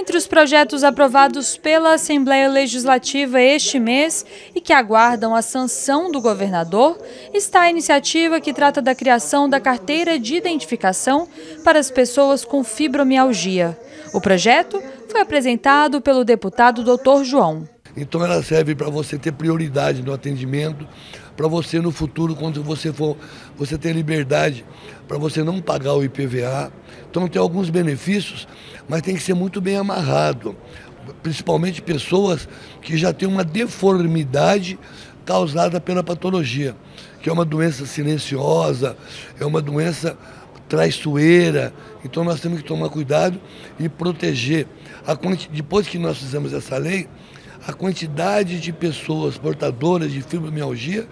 Entre os projetos aprovados pela Assembleia Legislativa este mês e que aguardam a sanção do governador, está a iniciativa que trata da criação da carteira de identificação para as pessoas com fibromialgia. O projeto foi apresentado pelo deputado Dr. João. Então ela serve para você ter prioridade no atendimento, para você no futuro, quando você for, você ter liberdade para você não pagar o IPVA. Então tem alguns benefícios, mas tem que ser muito bem amarrado. Principalmente pessoas que já têm uma deformidade causada pela patologia, que é uma doença silenciosa, é uma doença traiçoeira. Então nós temos que tomar cuidado e proteger. Quanti... Depois que nós fizemos essa lei, a quantidade de pessoas portadoras de fibromialgia,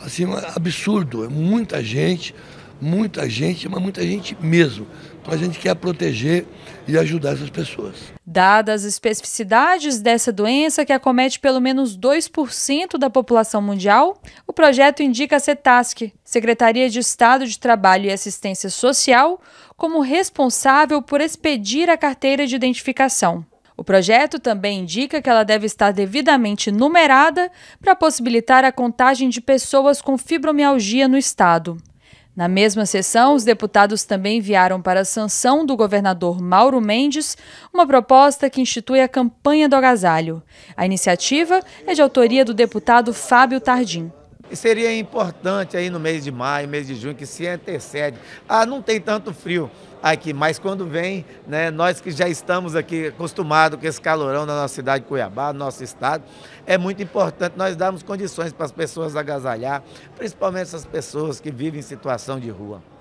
assim, absurdo. É muita gente, muita gente, mas muita gente mesmo. Então a gente quer proteger e ajudar essas pessoas. Dadas as especificidades dessa doença que acomete pelo menos 2% da população mundial, o projeto indica a CETASC, Secretaria de Estado de Trabalho e Assistência Social, como responsável por expedir a carteira de identificação. O projeto também indica que ela deve estar devidamente numerada para possibilitar a contagem de pessoas com fibromialgia no estado. Na mesma sessão, os deputados também enviaram para a sanção do governador Mauro Mendes uma proposta que institui a campanha do agasalho. A iniciativa é de autoria do deputado Fábio Tardim. E seria importante aí no mês de maio, mês de junho, que se antecede. Ah, não tem tanto frio aqui, mas quando vem, né, nós que já estamos aqui acostumados com esse calorão na nossa cidade de Cuiabá, no nosso estado, é muito importante nós darmos condições para as pessoas agasalhar, principalmente essas pessoas que vivem em situação de rua.